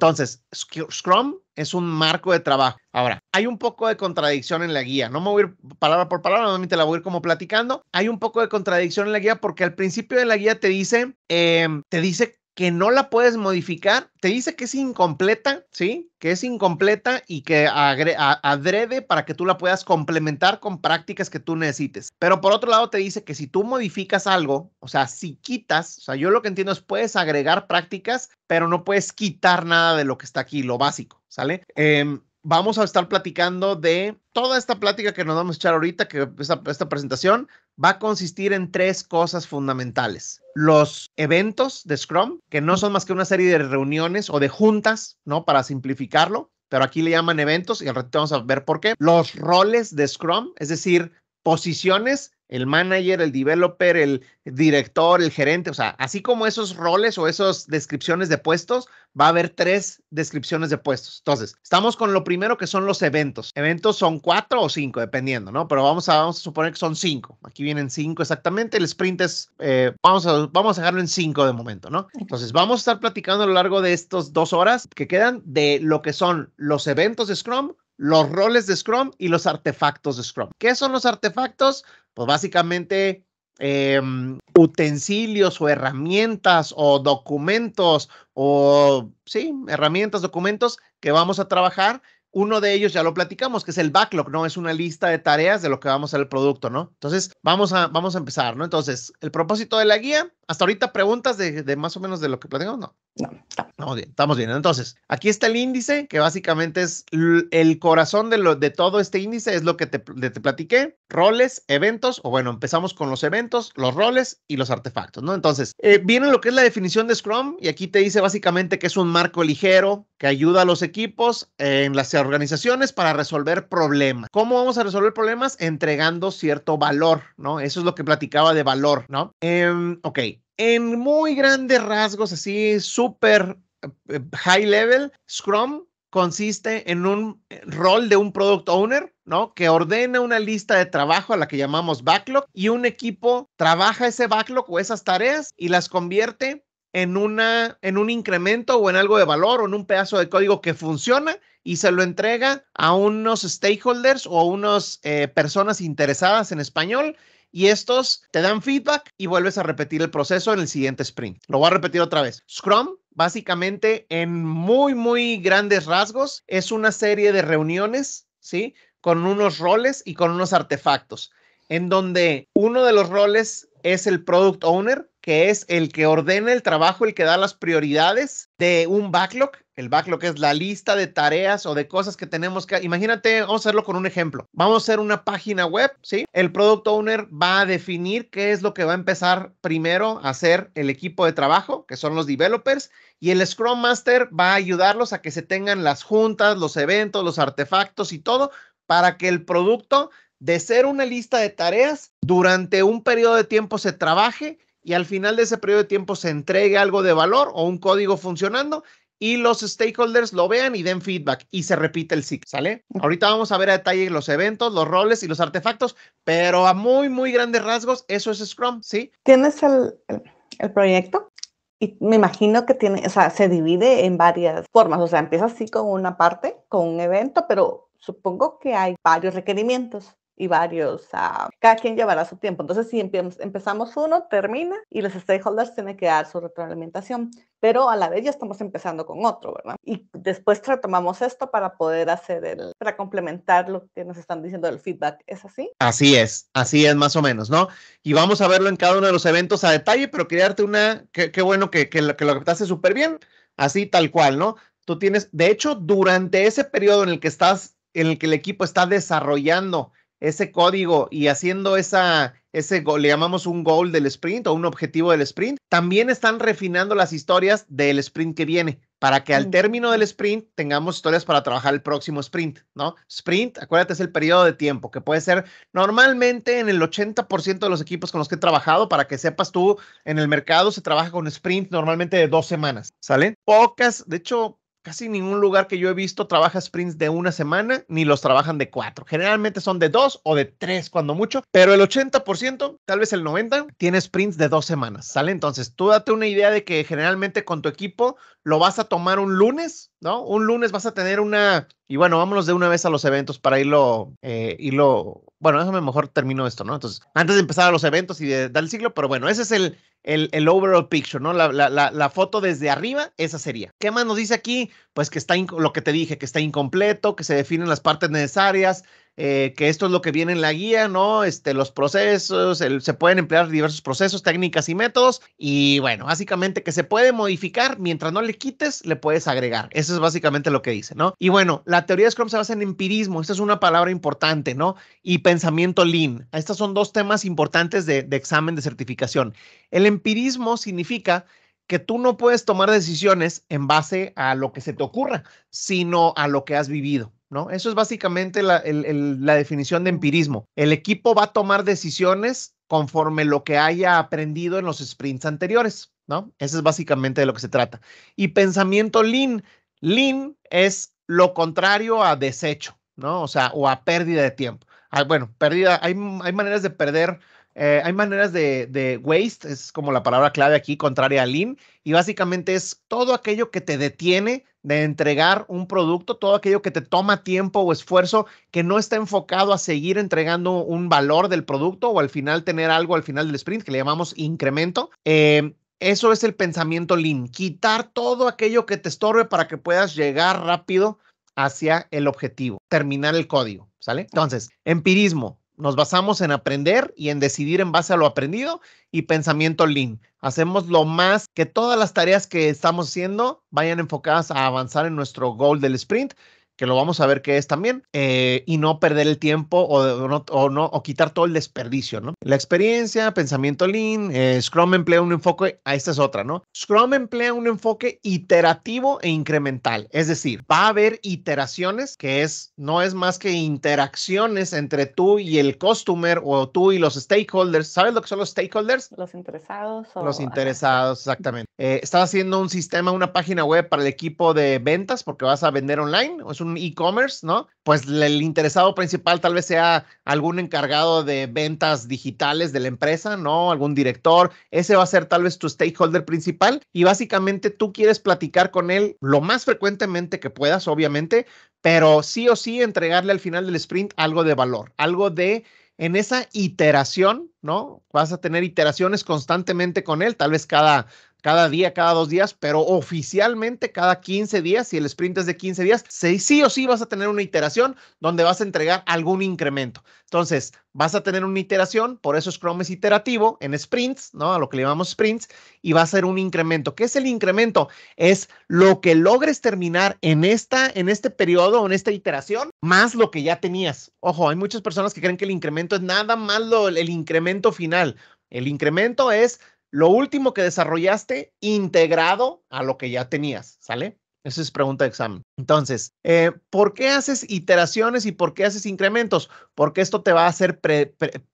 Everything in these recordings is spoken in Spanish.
Entonces, Scrum es un marco de trabajo. Ahora, hay un poco de contradicción en la guía. No me voy a ir palabra por palabra, normalmente la voy a ir como platicando. Hay un poco de contradicción en la guía porque al principio de la guía te dice, em, te dice que no la puedes modificar, te dice que es incompleta, ¿sí? Que es incompleta y que adrede para que tú la puedas complementar con prácticas que tú necesites. Pero por otro lado te dice que si tú modificas algo, o sea, si quitas, o sea, yo lo que entiendo es puedes agregar prácticas, pero no puedes quitar nada de lo que está aquí, lo básico, ¿sale? Eh, vamos a estar platicando de toda esta plática que nos vamos a echar ahorita, que esta, presentación va a consistir en tres cosas fundamentales. Los eventos de Scrum, que no son más que una serie de reuniones o de juntas, ¿no? Para simplificarlo, pero aquí le llaman eventos y al vamos a ver por qué. Los roles de Scrum, es decir, posiciones el manager, el developer, el director, el gerente, o sea, así como esos roles o esas descripciones de puestos, va a haber tres descripciones de puestos. Entonces, estamos con lo primero que son los eventos. Eventos son cuatro o cinco, dependiendo, ¿no? Pero vamos a, vamos a suponer que son cinco. Aquí vienen cinco exactamente. El sprint es, eh, vamos, a, vamos a dejarlo en cinco de momento, ¿no? Entonces, vamos a estar platicando a lo largo de estas dos horas que quedan de lo que son los eventos de Scrum, los roles de Scrum y los artefactos de Scrum. ¿Qué son los artefactos? Pues básicamente em, utensilios o herramientas o documentos o, sí, herramientas, documentos que vamos a trabajar. Uno de ellos ya lo platicamos, que es el backlog, ¿no? Es una lista de tareas de lo que vamos a hacer el producto, ¿no? Entonces, vamos a, vamos a empezar, ¿no? Entonces, el propósito de la guía hasta ahorita preguntas de, más o menos de lo que platicamos, no. No, estamos bien, estamos bien. Entonces, aquí está el índice, que básicamente es el corazón de, lo, de todo este índice, es lo que te, platiqué, roles, eventos, o bueno, empezamos con los eventos, los roles y los artefactos, ¿no? Entonces, eh, viene lo que es la definición de Scrum, y aquí te dice básicamente que es un marco ligero que ayuda a los equipos en las organizaciones para resolver problemas. ¿Cómo vamos a resolver problemas? Entregando cierto valor, ¿no? Eso es lo que platicaba de valor, ¿no? Eh, ok, en muy grandes rasgos, así súper eh, high level, Scrum consiste en un eh, rol de un product owner, ¿no? Que ordena una lista de trabajo a la que llamamos backlog y un equipo trabaja ese backlog o esas tareas y las convierte en, una, en un incremento o en algo de valor o en un pedazo de código que funciona y se lo entrega a unos stakeholders o a unas eh, personas interesadas en español y estos te dan feedback y vuelves a repetir el proceso en el siguiente sprint. Lo voy a repetir otra vez. Scrum básicamente en muy, muy grandes rasgos es una serie de reuniones, ¿sí? Con unos roles y con unos artefactos, en donde uno de los roles es el product owner, que es el que ordena el trabajo, el que da las prioridades de un backlog. El backlog es la lista de tareas o de cosas que tenemos que... Imagínate, vamos a hacerlo con un ejemplo. Vamos a hacer una página web, ¿sí? El product owner va a definir qué es lo que va a empezar primero a hacer el equipo de trabajo, que son los developers, y el Scrum Master va a ayudarlos a que se tengan las juntas, los eventos, los artefactos y todo para que el producto de ser una lista de tareas, durante un periodo de tiempo se trabaje y al final de ese periodo de tiempo se entregue algo de valor o un código funcionando y los stakeholders lo vean y den feedback y se repite el ciclo, ¿sale? Ahorita vamos a ver a detalle los eventos, los roles y los artefactos, pero a muy, muy grandes rasgos, eso es Scrum, ¿sí? ¿Tienes el, el proyecto? Y me imagino que tiene, se divide en varias formas, o sea, empieza así con una parte, con un evento, pero supongo que hay varios requerimientos y varios, ah, cada quien llevará su tiempo. Entonces, si empezamos uno, termina y los stakeholders tienen que dar su retroalimentación, pero a la vez ya estamos empezando con otro, ¿verdad? Y después retomamos esto para poder hacer el, para complementar lo que nos están diciendo del feedback, ¿es así? Así es, así es más o menos, ¿no? Y vamos a verlo en cada uno de los eventos a detalle, pero quería darte una, qué bueno que, que, lo, que lo captaste súper bien, así tal cual, ¿no? Tú tienes, de hecho, durante ese periodo en el que estás, en el que el equipo está desarrollando ese código y haciendo esa, ese le llamamos un goal del sprint o un objetivo del sprint, también están refinando las historias del sprint que viene para que al mm. término del sprint tengamos historias para trabajar el próximo sprint, ¿no? Sprint, acuérdate, es el periodo de tiempo que puede ser normalmente en el 80% de los equipos con los que he trabajado, para que sepas tú, en el mercado se trabaja con sprint normalmente de dos semanas, ¿sale? Pocas, de hecho, casi ningún lugar que yo he visto trabaja sprints de una semana ni los trabajan de cuatro. Generalmente son de dos o de tres cuando mucho, pero el 80%, tal vez el 90%, tiene sprints de dos semanas, ¿sale? Entonces tú date una idea de que generalmente con tu equipo lo vas a tomar un lunes, ¿no? Un lunes vas a tener una... Y bueno, vámonos de una vez a los eventos para irlo, eh, irlo bueno, déjame mejor termino esto, ¿no? Entonces, antes de empezar a los eventos y de dar el ciclo, pero bueno, ese es el, el, el overall picture, ¿no? La, la, la, foto desde arriba, esa sería. ¿Qué más nos dice aquí? Pues que está lo que te dije, que está incompleto, que se definen las partes necesarias, eh, que esto es lo que viene en la guía, ¿no? Este, los procesos, se pueden emplear diversos procesos, técnicas y métodos. Y bueno, básicamente que se puede modificar mientras no le quites, le puedes agregar. Eso es básicamente lo que dice, ¿no? Y bueno, la teoría de Scrum se basa en empirismo, esta es una palabra importante, ¿no? Y pensamiento lean. Estos son dos temas importantes de, de examen de certificación. El empirismo significa que tú no puedes tomar decisiones en base a lo que se te ocurra, sino a lo que has vivido. ¿No? Eso es básicamente la, definición de empirismo. El equipo va a tomar decisiones conforme lo que haya aprendido en los sprints anteriores, ¿no? Eso es básicamente de lo que se trata. Y pensamiento lean. Lean es lo contrario a desecho, ¿no? O sea, o a pérdida de tiempo. Ah, bueno, pérdida, hay, hay maneras de perder eh, hay maneras de, waste, es como la palabra clave aquí, contraria a lean, y básicamente es todo aquello que te detiene de entregar un producto, todo aquello que te toma tiempo o esfuerzo, que no está enfocado a seguir entregando un valor del producto o al final tener algo al final del sprint, que le llamamos incremento. Em, eso es el pensamiento lean, quitar todo aquello que te estorbe para que puedas llegar rápido hacia el objetivo, terminar el código, ¿sale? Entonces, empirismo, nos basamos en aprender y en decidir en base a lo aprendido y pensamiento lean. Hacemos lo más que todas las tareas que estamos haciendo vayan enfocadas a avanzar en nuestro goal del sprint que lo vamos a ver qué es también, eh, y no perder el tiempo o, no, o, quitar todo el desperdicio, ¿no? La experiencia, pensamiento lean, eh, Scrum emplea un enfoque, a esta es otra, ¿no? Scrum emplea un enfoque iterativo e incremental, es decir, va a haber iteraciones, que es, no es más que interacciones entre tú y el customer o tú y los stakeholders. ¿Sabes lo que son los stakeholders? Los interesados. Los interesados, exactamente. Eh, estás haciendo un sistema, una página web para el equipo de ventas porque vas a vender online, es un e-commerce, ¿no? Pues el interesado principal tal vez sea algún encargado de ventas digitales de la empresa, ¿no? Algún director, ese va a ser tal vez tu stakeholder principal y básicamente tú quieres platicar con él lo más frecuentemente que puedas, obviamente, pero sí o sí entregarle al final del sprint algo de valor, algo de en esa iteración, ¿no? Vas a tener iteraciones constantemente con él, tal vez cada cada día, cada dos días, pero oficialmente cada 15 días, si el sprint es de 15 días, sí o sí vas a tener una iteración donde vas a entregar algún incremento. Entonces, vas a tener una iteración, por eso Scrum es iterativo en sprints, ¿no? A lo que le llamamos sprints, y va a ser un incremento. ¿Qué es el incremento? Es lo que logres terminar en, esta, en este periodo, en esta iteración, más lo que ya tenías. Ojo, hay muchas personas que creen que el incremento es nada más el incremento final. El incremento es lo último que desarrollaste integrado a lo que ya tenías, ¿sale? Esa es pregunta de examen. Entonces, eh, ¿por qué haces iteraciones y por qué haces incrementos? Porque esto te va a hacer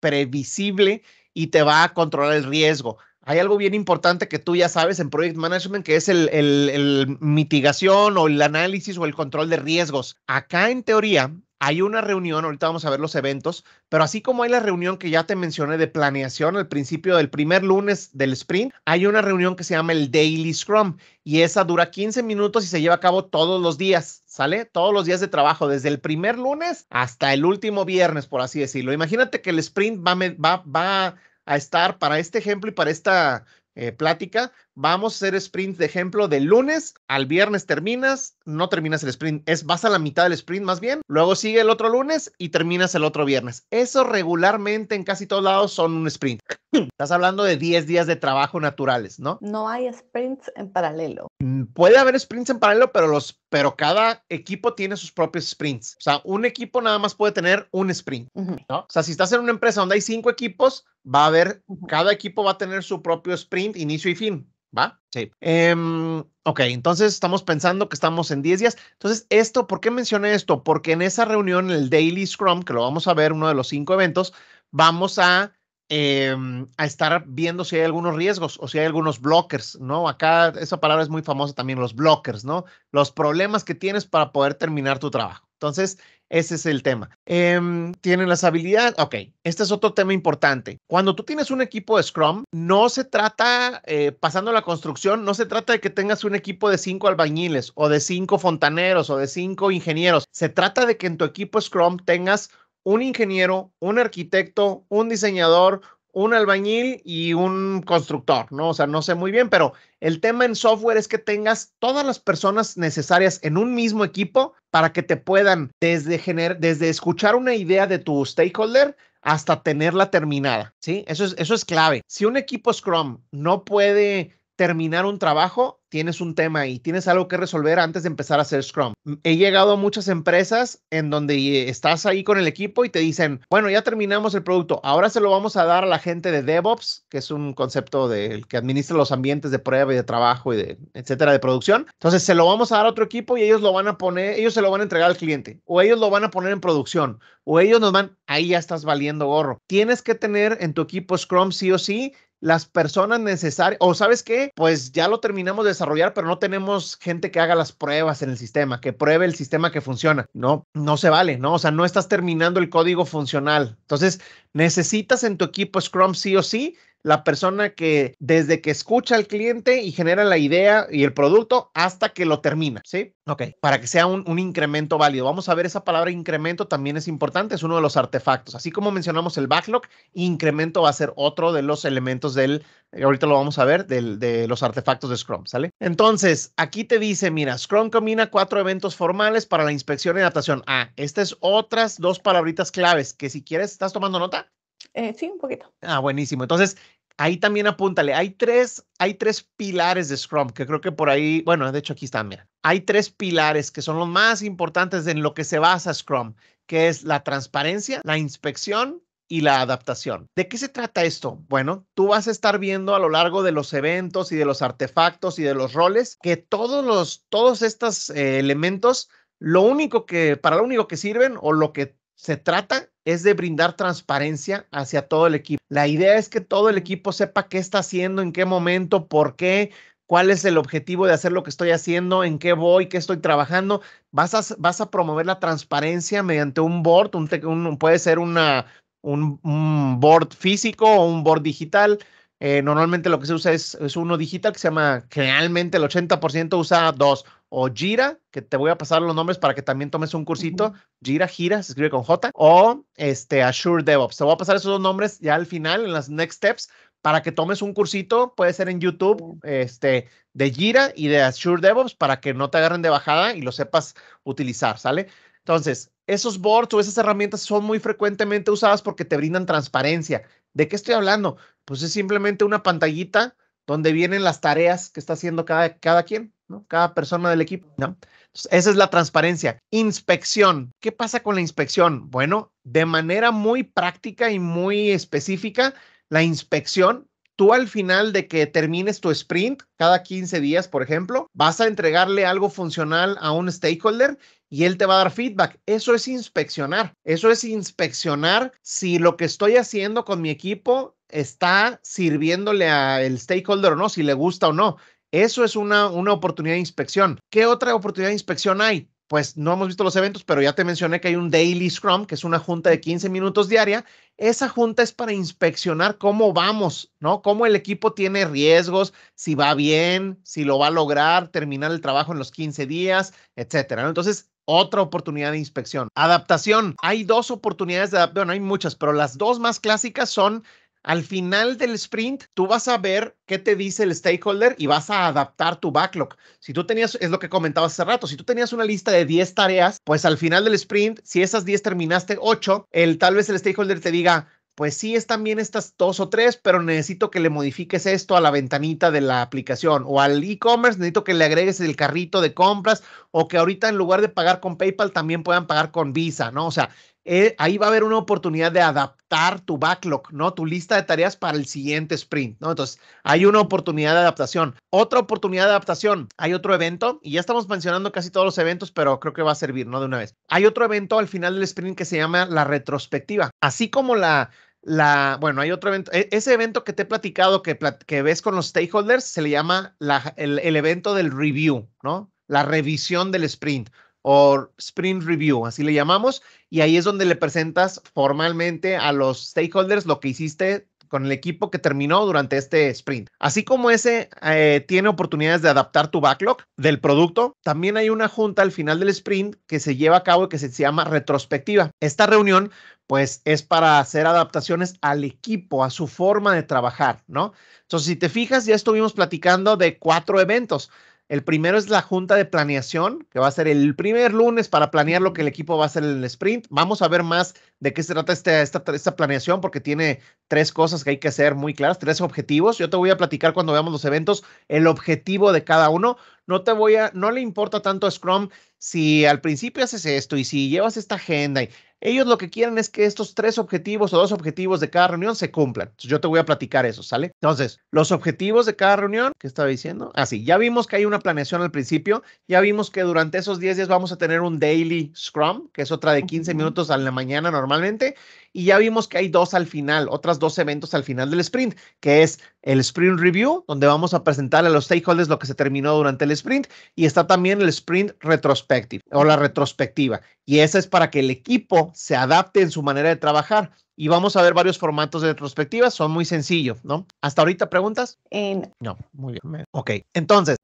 previsible y te va a controlar el riesgo. Hay algo bien importante que tú ya sabes en Project Management, que es el, el mitigación o el análisis o el control de riesgos. Acá en teoría, hay una reunión, ahorita vamos a ver los eventos, pero así como hay la reunión que ya te mencioné de planeación al principio del primer lunes del sprint, hay una reunión que se llama el Daily Scrum y esa dura 15 minutos y se lleva a cabo todos los días, ¿sale? Todos los días de trabajo, desde el primer lunes hasta el último viernes, por así decirlo. Imagínate que el sprint va, va, va a estar para este ejemplo y para esta eh, plática. Vamos a hacer sprint de ejemplo de lunes al viernes terminas, no terminas el sprint, es vas a la mitad del sprint más bien, luego sigue el otro lunes y terminas el otro viernes. Eso regularmente en casi todos lados son un sprint. Estás hablando de 10 días de trabajo naturales, ¿no? No hay sprints en paralelo. Mm, puede haber sprints en paralelo, pero los pero cada equipo tiene sus propios sprints. O sea, un equipo nada más puede tener un sprint, ¿no? O sea, si estás en una empresa donde hay cinco equipos, va a haber, cada equipo va a tener su propio sprint, inicio y fin, ¿va? Sí. Em, ok, entonces estamos pensando que estamos en 10 días. Entonces, esto, ¿por qué mencioné esto? Porque en esa reunión, el Daily Scrum, que lo vamos a ver, uno de los cinco eventos, vamos a Em, a estar viendo si hay algunos riesgos o si hay algunos blockers, ¿no? Acá esa palabra es muy famosa también, los blockers, ¿no? Los problemas que tienes para poder terminar tu trabajo. Entonces, ese es el tema. Em, ¿Tienen las habilidades? Ok, este es otro tema importante. Cuando tú tienes un equipo de Scrum, no se trata, eh, pasando la construcción, no se trata de que tengas un equipo de cinco albañiles o de cinco fontaneros o de cinco ingenieros. Se trata de que en tu equipo Scrum tengas un ingeniero, un arquitecto, un diseñador, un albañil y un constructor, ¿no? O sea, no sé muy bien, pero el tema en software es que tengas todas las personas necesarias en un mismo equipo para que te puedan desde, escuchar una idea de tu stakeholder hasta tenerla terminada, ¿sí? Eso eso es clave. Si un equipo Scrum no puede terminar un trabajo, tienes un tema y tienes algo que resolver antes de empezar a hacer Scrum. Mm, he llegado a muchas empresas en donde eh, estás ahí con el equipo y te dicen, bueno, ya terminamos el producto, ahora se lo vamos a dar a la gente de DevOps, que es un concepto del que administra los ambientes de prueba y de trabajo y de, etcétera, de producción. Entonces se lo vamos a dar a otro equipo y ellos lo van a poner, ellos se lo van a entregar al cliente o ellos lo van a poner en producción o ellos nos van, ahí ya estás valiendo gorro. Tienes que tener en tu equipo Scrum sí o sí las personas necesarias, o sabes qué, pues ya lo terminamos de desarrollar, pero no tenemos gente que haga las pruebas en el sistema, que pruebe el sistema que funciona. No, no se vale, ¿no? O sea, no estás terminando el código funcional. Entonces, necesitas en tu equipo Scrum sí o sí la persona que desde que escucha al cliente y genera la idea y el producto hasta que lo termina, ¿sí? Ok, para que sea un, incremento válido. Vamos a ver esa palabra incremento también es importante, es uno de los artefactos. Así como mencionamos el backlog, incremento va a ser otro de los elementos del, eh, ahorita lo vamos a ver, del, de los artefactos de Scrum, ¿sale? Entonces, aquí te dice, mira, Scrum combina cuatro eventos formales para la inspección y adaptación. Ah, estas es otras dos palabritas claves que si quieres, ¿estás tomando nota? Eh, sí, un poquito. Ah, buenísimo. Entonces, ahí también apúntale. Hay tres, hay tres pilares de Scrum que creo que por ahí, bueno, de hecho aquí están, mira. Hay tres pilares que son los más importantes en lo que se basa Scrum, que es la transparencia, la inspección y la adaptación. ¿De qué se trata esto? Bueno, tú vas a estar viendo a lo largo de los eventos y de los artefactos y de los roles que todos los, todos estos eh, elementos, lo único que, para lo único que sirven o lo que se trata es de brindar transparencia hacia todo el equipo. La idea es que todo el equipo sepa qué está haciendo, en qué momento, por qué, cuál es el objetivo de hacer lo que estoy haciendo, en qué voy, qué estoy trabajando. Vas a, promover la transparencia mediante un board, puede ser una, un, board físico o un board digital. Eh, normalmente lo que se usa es, es, uno digital que se llama, generalmente el 80% usa dos o Jira, que te voy a pasar los nombres para que también tomes un cursito. Jira, Gira, se escribe con J, o este Azure DevOps. Te voy a pasar esos dos nombres ya al final, en las next steps, para que tomes un cursito, puede ser en YouTube, este, de Jira y de Azure DevOps, para que no te agarren de bajada y lo sepas utilizar, ¿sale? Entonces, esos boards o esas herramientas son muy frecuentemente usadas porque te brindan transparencia. ¿De qué estoy hablando? Pues es simplemente una pantallita donde vienen las tareas que está haciendo cada, cada quien. Cada persona del equipo, esa es la transparencia. Inspección. ¿Qué pasa con la inspección? Bueno, de manera muy práctica y muy específica, la inspección tú al final de que termines tu sprint, cada 15 días, por ejemplo, vas a entregarle algo funcional a un stakeholder y él te va a dar feedback. Eso es inspeccionar. Eso es inspeccionar si lo que estoy haciendo con mi equipo está sirviéndole al stakeholder o no, si le gusta o no. Eso es una, una oportunidad de inspección. ¿Qué otra oportunidad de inspección hay? pues no hemos visto los eventos, pero ya te mencioné que hay un Daily Scrum, que es una junta de 15 minutos diaria. Esa junta es para inspeccionar cómo vamos, ¿no? Cómo el equipo tiene riesgos, si va bien, si lo va a lograr, terminar el trabajo en los 15 días, etcétera. Entonces, otra oportunidad de inspección. Adaptación. Hay dos oportunidades de adaptación, hay muchas, pero las dos más clásicas son al final del sprint, tú vas a ver qué te dice el stakeholder y vas a adaptar tu backlog. Si tú tenías, es lo que comentaba hace rato, si tú tenías una lista de 10 tareas, pues al final del sprint, si esas 10 terminaste 8, el, tal vez el stakeholder te diga, pues sí, están bien estas dos o tres, pero necesito que le modifiques esto a la ventanita de la aplicación o al e-commerce, necesito que le agregues el carrito de compras o que ahorita en lugar de pagar con PayPal también puedan pagar con Visa, ¿no? O sea, eh, ahí va a haber una oportunidad de adaptar tu backlog, ¿no? Tu lista de tareas para el siguiente sprint, ¿no? Entonces, hay una oportunidad de adaptación. Otra oportunidad de adaptación, hay otro evento, y ya estamos mencionando casi todos los eventos, pero creo que va a servir, ¿no? De una vez. Hay otro evento al final del sprint que se llama la retrospectiva, así como la... La, bueno, hay otro evento, e, ese evento que te he platicado, que, ves con los stakeholders, se le llama el, el evento del review, ¿no? la revisión del sprint o sprint review, así le llamamos, y ahí es donde le presentas formalmente a los stakeholders lo que hiciste con el equipo que terminó durante este sprint. Así como ese eh, tiene oportunidades de adaptar tu backlog del producto, también hay una junta al final del sprint que se lleva a cabo y que se llama retrospectiva. Esta reunión pues es para hacer adaptaciones al equipo, a su forma de trabajar, ¿no? Entonces, si te fijas, ya estuvimos platicando de cuatro eventos. El primero es la junta de planeación, que va a ser el primer lunes para planear lo que el equipo va a hacer en el sprint. Vamos a ver más de qué se trata este, esta, planeación, porque tiene tres cosas que hay que hacer muy claras, tres objetivos. Yo te voy a platicar cuando veamos los eventos el objetivo de cada uno. No te voy a, no le importa tanto a Scrum si al principio haces esto y si llevas esta agenda y ellos lo que quieren es que estos tres objetivos o dos objetivos de cada reunión se cumplan. yo te voy a platicar eso, ¿sale? Entonces, los objetivos de cada reunión, ¿qué estaba diciendo? Así, ah, ya vimos que hay una planeación al principio, ya vimos que durante esos 10 días vamos a tener un daily scrum, que es otra de 15 minutos a la mañana normalmente, y ya vimos que hay dos al final, otras dos eventos al final del sprint, que es el sprint review, donde vamos a presentar a los stakeholders lo que se terminó durante el sprint, y está también el sprint retrospective o la retrospectiva, y esa es para que el equipo se adapte en su manera de trabajar. Y vamos a ver varios formatos de retrospectiva, son muy sencillos, ¿no? ¿Hasta ahorita preguntas? no, muy bien. Ok, entonces...